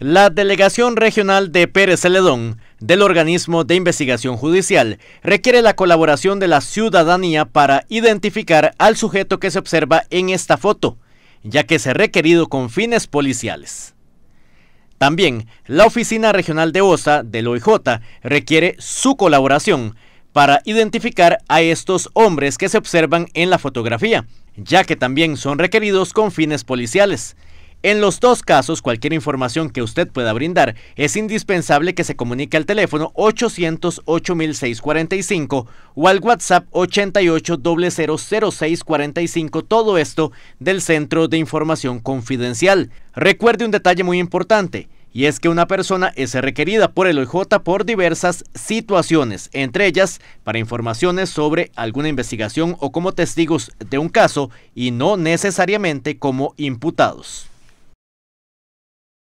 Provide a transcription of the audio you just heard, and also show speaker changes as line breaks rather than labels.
La delegación regional de Pérez Celedón del organismo de investigación judicial requiere la colaboración de la ciudadanía para identificar al sujeto que se observa en esta foto, ya que es requerido con fines policiales. También la Oficina Regional de OSA del OIJ requiere su colaboración para identificar a estos hombres que se observan en la fotografía, ya que también son requeridos con fines policiales en los dos casos, cualquier información que usted pueda brindar es indispensable que se comunique al teléfono 808-645 o al WhatsApp 88 todo esto del Centro de Información Confidencial. Recuerde un detalle muy importante. Y es que una persona es requerida por el OJ por diversas situaciones, entre ellas para informaciones sobre alguna investigación o como testigos de un caso y no necesariamente como imputados.